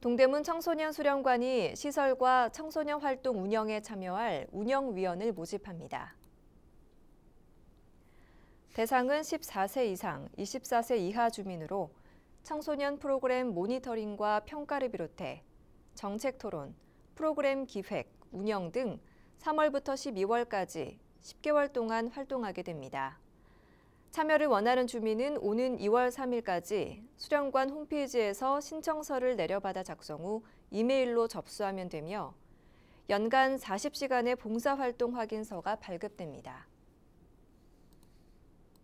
동대문 청소년 수련관이 시설과 청소년 활동 운영에 참여할 운영위원을 모집합니다. 대상은 14세 이상, 24세 이하 주민으로 청소년 프로그램 모니터링과 평가를 비롯해 정책 토론, 프로그램 기획, 운영 등 3월부터 12월까지 10개월 동안 활동하게 됩니다. 참여를 원하는 주민은 오는 2월 3일까지 수련관 홈페이지에서 신청서를 내려받아 작성 후 이메일로 접수하면 되며 연간 40시간의 봉사활동 확인서가 발급됩니다.